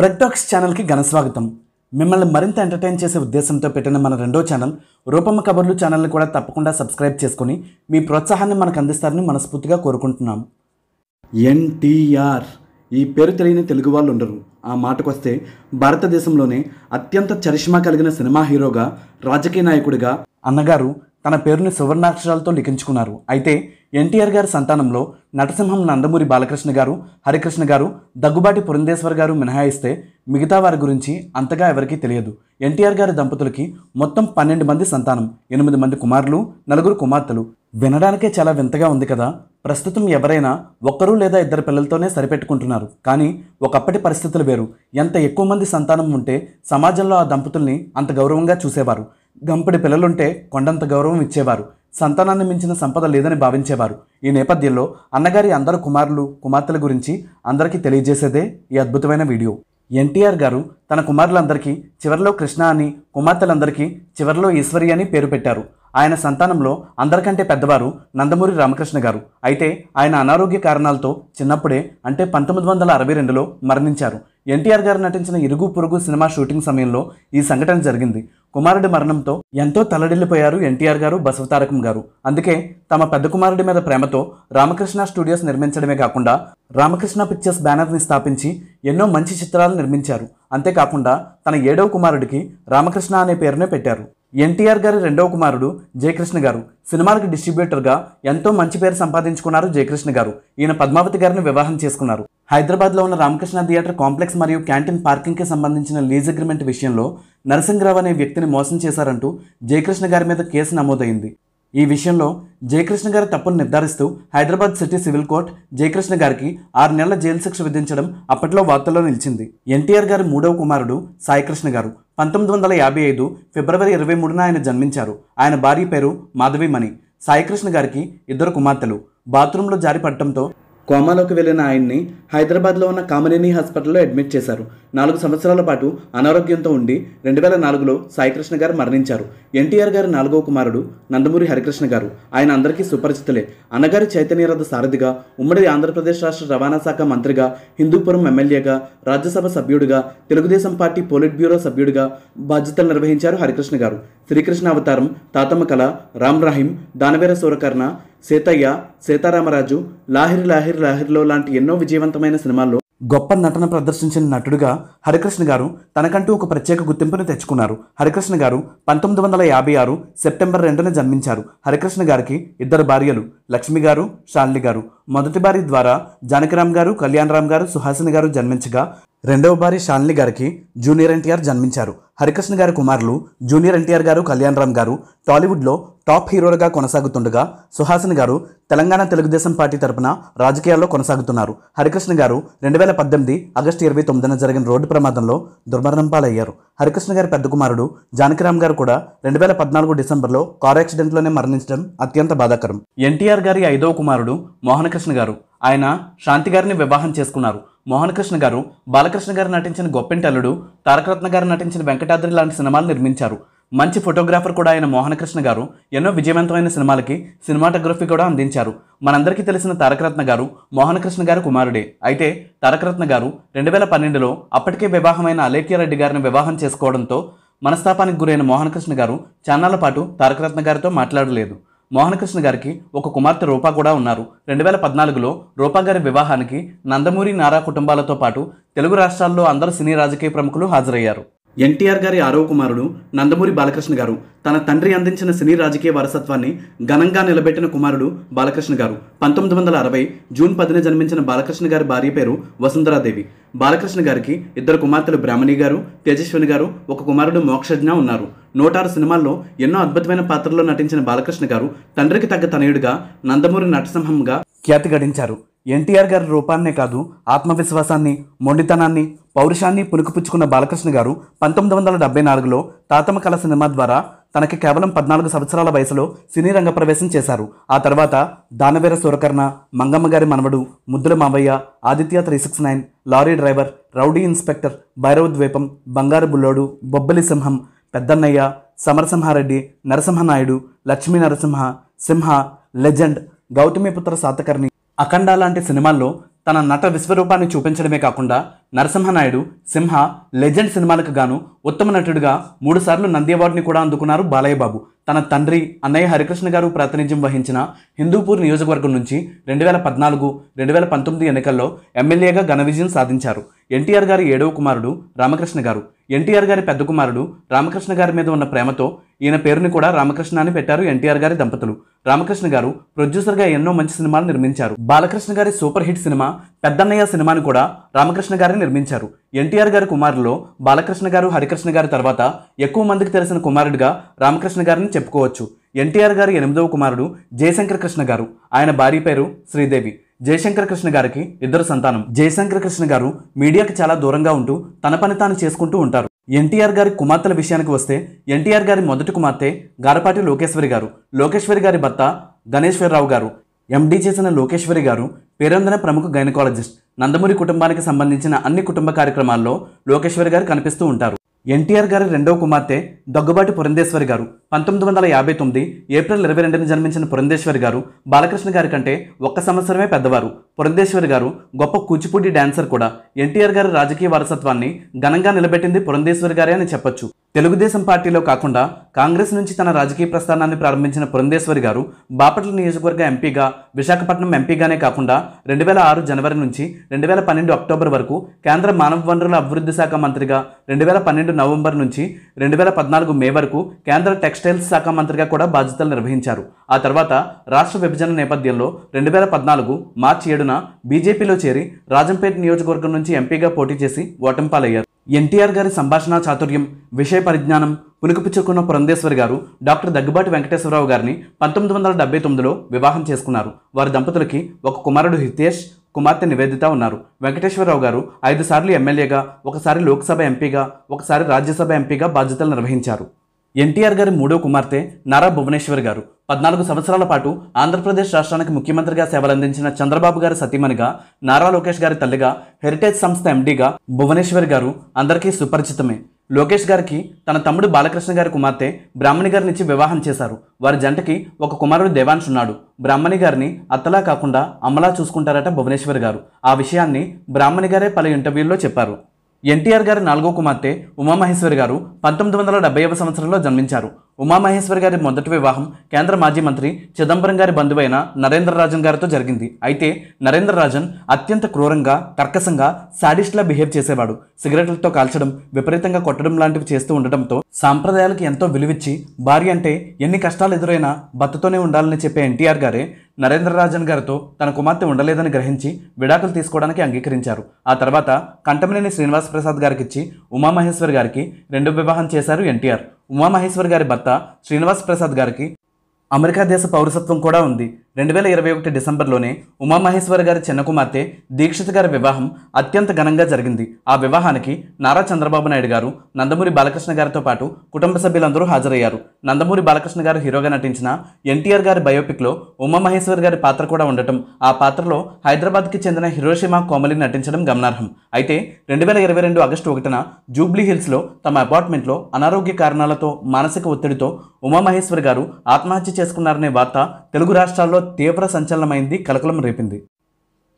ప్రెడ్డాక్స్ ఛానల్కి ఘన స్వాగతం మిమ్మల్ని మరింత ఎంటర్టైన్ చేసే ఉద్దేశంతో పెట్టిన మన రెండో ఛానల్ రూపమ్మ కబర్లు ఛానల్ని కూడా తప్పకుండా సబ్స్క్రైబ్ చేసుకుని మీ ప్రోత్సాహాన్ని మనకు అందిస్తారని మనస్ఫూర్తిగా కోరుకుంటున్నాం ఎన్టీఆర్ ఈ పేరు తెలియని తెలుగు వాళ్ళు ఉండరు ఆ మాటకొస్తే భారతదేశంలోనే అత్యంత చరిష్మా కలిగిన సినిమా హీరోగా రాజకీయ నాయకుడిగా అన్నగారు తన పేరుని సువర్ణాక్షరాలతో లిఖించుకున్నారు అయితే ఎన్టీఆర్ గారి సంతానంలో నటసింహం నందమూరి బాలకృష్ణ గారు హరికృష్ణ గారు దగ్గుబాటి పురంధేశ్వర్ గారు మినహాయిస్తే మిగతా వారి గురించి అంతగా ఎవరికీ తెలియదు ఎన్టీఆర్ గారి దంపతులకి మొత్తం పన్నెండు మంది సంతానం ఎనిమిది మంది కుమారులు నలుగురు కుమార్తెలు వినడానికే చాలా వింతగా ఉంది కదా ప్రస్తుతం ఎవరైనా ఒక్కరు లేదా ఇద్దరు పిల్లలతోనే సరిపెట్టుకుంటున్నారు కానీ ఒకప్పటి పరిస్థితులు వేరు ఎంత ఎక్కువ మంది సంతానం ఉంటే సమాజంలో ఆ దంపతుల్ని అంత గౌరవంగా చూసేవారు గంపడి పిల్లలుంటే కొండంత గౌరవం ఇచ్చేవారు సంతానాన్ని మించిన సంపద లేదని భావించేవారు ఈ నేపథ్యంలో అన్నగారి అందరు కుమారులు కుమార్తెల గురించి అందరికీ తెలియజేసేదే ఈ అద్భుతమైన వీడియో ఎన్టీఆర్ గారు తన కుమారులందరికీ చివరిలో కృష్ణ అని కుమార్తెలందరికీ చివరిలో ఈశ్వరి అని పేరు పెట్టారు ఆయన సంతానంలో అందరికంటే పెద్దవారు నందమూరి రామకృష్ణ గారు అయితే ఆయన అనారోగ్య కారణాలతో చిన్నప్పుడే అంటే పంతొమ్మిది వందల అరవై రెండులో మరణించారు ఎన్టీఆర్ గారు నటించిన ఇరుగు పొరుగు సినిమా షూటింగ్ సమయంలో ఈ సంఘటన జరిగింది కుమారుడి మరణంతో ఎంతో తలడిల్లిపోయారు ఎన్టీఆర్ గారు బసవతారకం గారు అందుకే తమ పెద్ద కుమారుడి మీద ప్రేమతో రామకృష్ణ స్టూడియోస్ నిర్మించడమే కాకుండా రామకృష్ణ పిక్చర్స్ బ్యానర్ని స్థాపించి ఎన్నో మంచి చిత్రాలు నిర్మించారు అంతేకాకుండా తన ఏడవ కుమారుడికి రామకృష్ణ అనే పేరునే పెట్టారు ఎన్టీఆర్ గారి రెండవ కుమారుడు జయకృష్ణ గారు సినిమాలకు డిస్ట్రిబ్యూటర్గా ఎంతో మంచి పేరు సంపాదించుకున్నారు జయకృష్ణ గారు ఈయన పద్మావతి గారిని వివాహం చేసుకున్నారు హైదరాబాద్లో ఉన్న రామకృష్ణ థియేటర్ కాంప్లెక్స్ మరియు క్యాంటీన్ పార్కింగ్కి సంబంధించిన లీజ్ అగ్రిమెంట్ విషయంలో నరసింహరావు అనే వ్యక్తిని మోసం చేశారంటూ జయకృష్ణ గారి మీద కేసు నమోదైంది ఈ విషయంలో జయకృష్ణ గారి తప్పును నిర్ధారిస్తూ Hyderabad city civil court Jayakrishna గారికి ఆరు నెలల జైలు శిక్ష విధించడం అప్పట్లో వార్తల్లో నిలిచింది ఎన్టీఆర్ గారి మూడవ కుమారుడు సాయికృష్ణ గారు పంతొమ్మిది వందల యాభై ఐదు ఫిబ్రవరి ఇరవై మూడున ఆయన జన్మించారు ఆయన భార్య పేరు మణి సాయికృష్ణ గారికి ఇద్దరు కుమార్తెలు బాత్రూంలో జారిపడటంతో కోమాలోకి వెళ్లిన ఆయన్ని హైదరాబాద్లో ఉన్న కామనేని హాస్పిటల్లో అడ్మిట్ చేశారు నాలుగు సంవత్సరాల పాటు అనారోగ్యంతో ఉండి రెండు వేల నాలుగులో సాయికృష్ణ గారు మరణించారు ఎన్టీఆర్ గారి నాలుగో కుమారుడు నందమూరి హరికృష్ణ గారు ఆయన అందరికీ సుపరిచితులే అన్నగారి చైతన్యరథ సారథిగా ఉమ్మడి ఆంధ్రప్రదేశ్ రాష్ట్ర రవాణా శాఖ మంత్రిగా హిందూపురం ఎమ్మెల్యేగా రాజ్యసభ సభ్యుడిగా తెలుగుదేశం పార్టీ పోలిట్ బ్యూరో సభ్యుడిగా బాధ్యతలు నిర్వహించారు హరికృష్ణ గారు శ్రీకృష్ణ అవతారం తాతమ్మ కళ రామ్ రాహిం దానవీర సూరకర్ణ సీతయ్య సీతారామరాజు లాహిరి లాహిర్ లాహిర్లో లాంటి ఎన్నో విజయవంతమైన సినిమాల్లో గొప్ప నటన ప్రదర్శించిన నటుడుగా హరికృష్ణ గారు తనకంటూ ఒక ప్రత్యేక గుర్తింపును తెచ్చుకున్నారు హరికృష్ణ గారు పంతొమ్మిది వందల యాభై ఆరు సెప్టెంబర్ రెండున జన్మించారు హరికృష్ణ గారికి ఇద్దరు భార్యలు లక్ష్మి గారు షాన్లి గారు మొదటి భార్య ద్వారా జానకిరామ్ గారు కళ్యాణ్ రామ్ గారు సుహాసిని గారు జన్మించగా రెండవ భార్య శాలిని గారికి జూనియర్ ఎన్టీఆర్ జన్మించారు హరికృష్ణ గారి కుమారులు జూనియర్ ఎన్టీఆర్ గారు కళ్యాణ్ రామ్ గారు టాలీవుడ్లో టాప్ హీరోలుగా కొనసాగుతుండగా సుహాసన్ గారు తెలంగాణ తెలుగుదేశం పార్టీ తరపున రాజకీయాల్లో కొనసాగుతున్నారు హరికృష్ణ గారు రెండు వేల పద్దెనిమిది ఆగస్టు ఇరవై తొమ్మిదిన జరిగిన రోడ్డు ప్రమాదంలో దుర్మరణం పాలయ్యారు హరికృష్ణ గారి పెద్ద కుమారుడు జానకిరామ్ గారు కూడా రెండు వేల పద్నాలుగు డిసెంబర్లో కారు యాక్సిడెంట్లోనే మరణించడం అత్యంత బాధాకరం ఎన్టీఆర్ గారి ఐదవ కుమారుడు మోహనకృష్ణ గారు ఆయన శాంతి గారిని వివాహం చేసుకున్నారు మోహనకృష్ణ గారు బాలకృష్ణ గారు నటించిన గొప్పింటల్లుడు తారకరత్న గారు నటించిన వెంకటాద్రి లాంటి సినిమాలు నిర్మించారు మంచి ఫోటోగ్రాఫర్ కూడా ఆయన మోహనకృష్ణ గారు ఎన్నో విజయవంతమైన సినిమాలకి సినిమాటోగ్రఫీ కూడా అందించారు మనందరికీ తెలిసిన తారకరత్న గారు మోహనకృష్ణ గారు కుమారుడే అయితే తారకరత్న గారు రెండు వేల పన్నెండులో అప్పటికే వివాహమైన అలేఖ్యారెడ్డి గారిని వివాహం చేసుకోవడంతో మనస్తాపానికి గురైన మోహనకృష్ణ గారు చాన్నాళ్ల పాటు తారకరత్న గారితో మాట్లాడలేదు మోహనకృష్ణ గారికి ఒక కుమార్తె రూపా కూడా ఉన్నారు రెండు వేల పద్నాలుగులో రూపా గారి వివాహానికి నందమూరి నారా కుటుంబాలతో పాటు తెలుగు రాష్ట్రాల్లో అందరు సినీ రాజకీయ ప్రముఖులు హాజరయ్యారు ఎన్టీఆర్ గారి ఆరవ కుమారుడు నందమూరి బాలకృష్ణ గారు తన తండ్రి అందించిన సినీ రాజకీయ వారసత్వాన్ని ఘనంగా నిలబెట్టిన కుమారుడు బాలకృష్ణ గారు పంతొమ్మిది వందల అరవై జూన్ పదిన జన్మించిన బాలకృష్ణ గారి భార్య పేరు వసుంధరాదేవి బాలకృష్ణ గారికి ఇద్దరు కుమార్తెలు బ్రాహ్మణి గారు తేజస్విని గారు ఒక కుమారుడు మోక్షజ్ఞ ఉన్నారు నూటారు సినిమాల్లో ఎన్నో అద్భుతమైన పాత్రల్లో నటించిన బాలకృష్ణ గారు తండ్రికి తగ్గ తనయుడిగా నందమూరి నటసింహంగా ఖ్యాతి గడించారు ఎన్టీఆర్ గారి రూపాన్నే కాదు ఆత్మవిశ్వాసాన్ని మొండితనాన్ని పౌరుషాన్ని పుణుకుపుచ్చుకున్న బాలకృష్ణ గారు పంతొమ్మిది వందల డెబ్బై నాలుగులో తాతమ కళ సినిమా ద్వారా తనకి కేవలం పద్నాలుగు సంవత్సరాల వయసులో సినీ రంగ ప్రవేశం చేశారు ఆ తర్వాత దానవీర సూరకర్ణ మంగమ్మ గారి మనవడు ముద్దుల మావయ్య Aditya three six nine lorry driver rowdy inspector Bhairava Dweepam Bangaru Bullodu Bobbili Simham Peddannayya Samarasimha Reddy Narasimha Naidu Lakshmi Narasimha Simha legend Gautamiputra Satakarni Akhanda లాంటి సినిమాల్లో తన నట విశ్వరూపాన్ని చూపించడమే కాకుండా నరసింహనాయుడు సింహ లెజెండ్ సినిమాలకు గాను ఉత్తమ నటుడిగా మూడుసార్లు నంది అవార్డుని కూడా అందుకున్నారు బాలయ్య బాబు తన తండ్రి అన్నయ్య హరికృష్ణ గారు ప్రాతినిధ్యం వహించిన హిందూపూర్ నియోజకవర్గం నుంచి రెండు వేల పద్నాలుగు రెండు వేల పంతొమ్మిది ఎన్నికల్లో ఎమ్మెల్యేగా ఘన విజయం సాధించారు ఎన్టీఆర్ గారి ఏడవ కుమారుడు రామకృష్ణ గారు ఎన్టీఆర్ గారి పెద్ద కుమారుడు రామకృష్ణ గారి మీద ఉన్న ప్రేమతో ఈయన పేరుని కూడా రామకృష్ణ అని పెట్టారు ఎన్టీఆర్ గారి దంపతులు రామకృష్ణ గారు ప్రొడ్యూసర్ గా ఎన్నో మంచి సినిమాలు నిర్మించారు బాలకృష్ణ గారి సూపర్ హిట్ సినిమా పెద్దన్నయ్య సినిమాను కూడా రామకృష్ణ గారే నిర్మించారు ఎన్టీఆర్ గారి కుమారుల్లో బాలకృష్ణ గారు హరికృష్ణ గారి తర్వాత ఎక్కువ మందికి తెలిసిన కుమారుడిగా రామకృష్ణ గారిని చెప్పుకోవచ్చు ఎన్టీఆర్ గారి ఎనిమిదవ కుమారుడు జయశంకర్ కృష్ణ గారు ఆయన భార్య పేరు శ్రీదేవి జయశంకర్ కృష్ణ గారికి ఇద్దరు సంతానం జయశంకర్ కృష్ణ గారు మీడియాకి చాలా దూరంగా ఉంటూ తన పని తాను చేసుకుంటూ ఉంటారు ఎన్టీఆర్ గారి కుమార్తెల విషయానికి వస్తే ఎన్టీఆర్ గారి మొదటి కుమార్తె గారపాటి లోకేశ్వరి గారు లోకేశ్వరి గారి భర్త గణేశ్వరరావు గారు ఎండీ చేసిన లోకేశ్వరి గారు పేరొందిన ప్రముఖ గైనకాలజిస్ట్ నందమూరి కుటుంబానికి సంబంధించిన అన్ని కుటుంబ కార్యక్రమాల్లో లోకేశ్వరి గారు కనిపిస్తూ ఉంటారు ఎన్టీఆర్ గారి రెండవ కుమార్తె దగ్గుబాటి పురంధేశ్వరి గారు పంతొమ్మిది వందల యాభై తొమ్మిది ఏప్రిల్ ఇరవై రెండున జన్మించిన పురంధేశ్వరి గారు బాలకృష్ణ గారి కంటే ఒక్క సంవత్సరమే పెద్దవారు పురంధేశ్వరి గారు గొప్ప కూచిపూడి డాన్సర్ కూడా ఎన్టీఆర్ గారి రాజకీయ వారసత్వాన్ని ఘనంగా నిలబెట్టింది పురంధేశ్వరి గారే అని చెప్పొచ్చు తెలుగుదేశం పార్టీలో కాకుండా కాంగ్రెస్ నుంచి తన రాజకీయ ప్రస్థానాన్ని ప్రారంభించిన పురంధేశ్వరి గారు బాపట్ల నియోజకవర్గ ఎంపీగా విశాఖపట్నం ఎంపీగానే కాకుండా రెండు వేల ఆరు జనవరి నుంచి రెండు వేల పన్నెండు అక్టోబర్ వరకు కేంద్ర మానవ వనరుల అభివృద్ధి శాఖ మంత్రిగా రెండు వేల పన్నెండు నవంబర్ నుంచి రెండు వేల పద్నాలుగు మే వరకు కేంద్ర టెక్స్టైల్స్ శాఖ మంత్రిగా కూడా బాధ్యతలు నిర్వహించారు ఆ తర్వాత రాష్ట్ర విభజన నేపథ్యంలో రెండు వేల పద్నాలుగు మార్చి ఏడున బీజేపీలో చేరి రాజంపేట నియోజకవర్గం నుంచి ఎంపీగా పోటీ చేసి ఓటంపాలయ్యారు ఎన్టీఆర్ గారి సంభాషణ చాతుర్యం విషయ పరిజ్ఞానం పులుకుపుచ్చుకున్న పురంధేశ్వరి గారు డాక్టర్ దగ్గుబాటి వెంకటేశ్వరరావు గారిని పంతొమ్మిది వందల డెబ్బై తొమ్మిదిలో వివాహం చేసుకున్నారు వారి దంపతులకి ఒక కుమారుడు హితేష్ కుమార్తె నివేదిత ఉన్నారు వెంకటేశ్వరరావు గారు ఐదు సార్లు ఎమ్మెల్యేగా ఒకసారి లోక్సభ ఎంపీగా ఒకసారి రాజ్యసభ ఎంపీగా బాధ్యతలు నిర్వహించారు ఎన్టీఆర్ గారి మూడో కుమార్తె నారా భువనేశ్వర్ గారు పద్నాలుగు సంవత్సరాల పాటు ఆంధ్రప్రదేశ్ రాష్ట్రానికి ముఖ్యమంత్రిగా సేవలందించిన చంద్రబాబు గారి సతీమణిగా నారా లోకేష్ గారి తల్లిగా హెరిటేజ్ సంస్థ ఎండీగా భువనేశ్వర్ గారు అందరికీ సుపరిచితమే లోకేష్ గారికి తన తమ్ముడు బాలకృష్ణ గారి కుమార్తె బ్రాహ్మణి గారినిచ్చి వివాహం చేశారు వారి జంటకి ఒక కుమారుడు దేవాన్స్ ఉన్నాడు బ్రాహ్మణి గారిని అత్తలా కాకుండా అమ్మలా చూసుకుంటారట భువనేశ్వర్ గారు ఆ విషయాన్ని బ్రాహ్మణి గారే పలు ఇంటర్వ్యూల్లో చెప్పారు ఎన్టీఆర్ గారి నాలుగో కుమార్తె ఉమామహేశ్వరి గారు పంతొమ్మిది వందల డెబ్బైవ సంవత్సరంలో జన్మించారు ఉమామహేశ్వర్ గారి మొదటి వివాహం కేంద్ర మాజీ మంత్రి చిదంబరం గారి బంధువైన నరేంద్ర రాజన్ గారితో జరిగింది అయితే నరేంద్ర రాజన్ అత్యంత క్రూరంగా కర్కసంగా సాడిస్ట్లా బిహేవ్ చేసేవాడు సిగరెట్లతో కాల్చడం విపరీతంగా కొట్టడం లాంటివి చేస్తూ ఉండటంతో సాంప్రదాయాలకు ఎంతో విలువిచ్చి భార్య అంటే ఎన్ని కష్టాలు ఎదురైనా భర్తతోనే ఉండాలని చెప్పే ఎన్టీఆర్ గారే నరేంద్ర రాజన్ గారితో తన కుమార్తె ఉండలేదని గ్రహించి విడాకులు తీసుకోవడానికి అంగీకరించారు ఆ తర్వాత కంటమనేని శ్రీనివాస ప్రసాద్ గారికిచ్చి ఉమామహేశ్వర్ గారికి రెండు వివాహం చేశారు ఎన్టీఆర్ ఉమామహేశ్వర్ గారి భర్త శ్రీనివాస్ ప్రసాద్ గారికి అమెరికా దేశ పౌరసత్వం కూడా ఉంది రెండు వేల ఇరవై ఒకటి డిసెంబర్లోనే ఉమామహేశ్వర్ గారి చిన్న కుమార్తె దీక్షిత్ గారి వివాహం అత్యంత ఘనంగా జరిగింది ఆ వివాహానికి నారా చంద్రబాబు నాయుడు గారు నందమూరి బాలకృష్ణ గారితో పాటు కుటుంబ సభ్యులందరూ హాజరయ్యారు నందమూరి బాలకృష్ణ గారు హీరోగా నటించిన ఎన్టీఆర్ గారి బయోపిక్లో ఉమామహేశ్వర్ గారి పాత్ర కూడా ఉండటం ఆ పాత్రలో హైదరాబాద్కి చెందిన హిరోషిమా కోమలి నటించడం గమనార్హం అయితే రెండు వేల ఇరవై రెండు ఆగస్టు ఒకటిన జూబ్లీ హిల్స్లో తమ అపార్ట్మెంట్లో అనారోగ్య కారణాలతో మానసిక ఒత్తిడితో ఉమామహేశ్వర్ గారు ఆత్మహత్య చేసుకున్నారనే వార్త తెలుగు రాష్ట్రాల్లో తీవ్ర సంచలనమైంది కలకలం రేపింది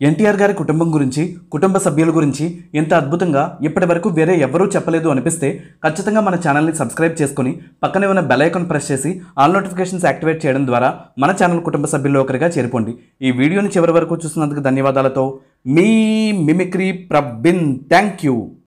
ఎన్టీఆర్ గారి కుటుంబం గురించి కుటుంబ సభ్యుల గురించి ఎంత అద్భుతంగా ఇప్పటి వరకు వేరే ఎవరూ చెప్పలేదు అనిపిస్తే ఖచ్చితంగా మన ఛానల్ని సబ్స్క్రైబ్ చేసుకుని పక్కనే ఉన్న బెలైకాన్ ప్రెస్ చేసి ఆల్ నోటిఫికేషన్స్ యాక్టివేట్ చేయడం ద్వారా మన ఛానల్ కుటుంబ సభ్యుల్లో ఒకరిగా చేరుకోండి ఈ వీడియోని చివరి వరకు చూసినందుకు ధన్యవాదాలతో మీ మిమిక్రీ ప్రబిన్ థ్యాంక్ యూ